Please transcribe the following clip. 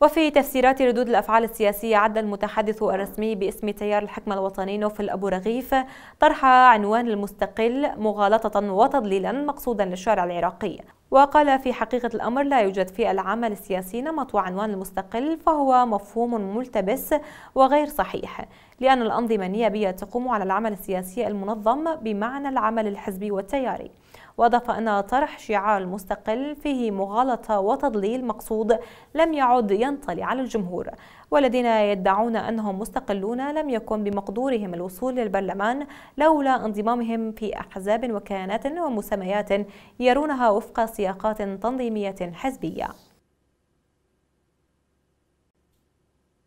وفي تفسيرات ردود الأفعال السياسية عد المتحدث الرسمي باسم تيار الحكمة الوطني نوفل أبو رغيف طرح عنوان المستقل مغالطة وتضليلا مقصودا للشارع العراقي وقال في حقيقة الأمر لا يوجد في العمل السياسي نمط وعنوان المستقل فهو مفهوم ملتبس وغير صحيح لأن الأنظمة النيابية تقوم على العمل السياسي المنظم بمعنى العمل الحزبي والتياري وأضاف أن طرح شعار المستقل فيه مغالطة وتضليل مقصود لم يعد ينطلي على الجمهور والذين يدعون أنهم مستقلون لم يكن بمقدورهم الوصول للبرلمان لولا انضمامهم في أحزاب وكيانات ومسميات يرونها وفق سياقات تنظيمية حزبية